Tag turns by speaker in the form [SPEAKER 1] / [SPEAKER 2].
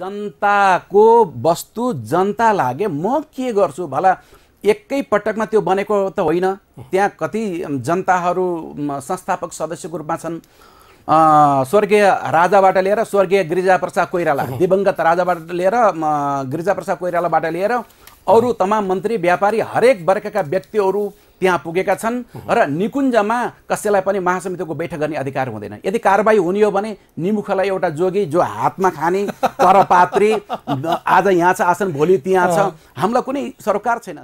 [SPEAKER 1] जनताको वस्तु जनता लागे म के गर्छु भला एकै पटकमा त्यो बनेको त होइन त्यहाँ कति जनताहरू संस्थापक सदस्यको रूपमा छन् स्वर्गीय राजाबाट लिएर स्वर्गीय गिरिजाप्रसाद कोइराला दिवंगत राजाबाट लिएर गिरिजाप्रसाद कोइरालाबाट लिएर अरू तमाम मन्त्री व्यापारी हरेक वर्गका व्यक्तिहरू त्यहाँ पुगेका छन् र निकुञ्जमा कसैलाई पनि महासमितिको बैठक गर्ने अधिकार हुँदैन यदि कारवाही हुने हो भने निमुखलाई एउटा जोगी जो हातमा खाने पात्री आज यहाँ छ आसन भोलि त्यहाँ छ हामीलाई कुनै सरकार छैन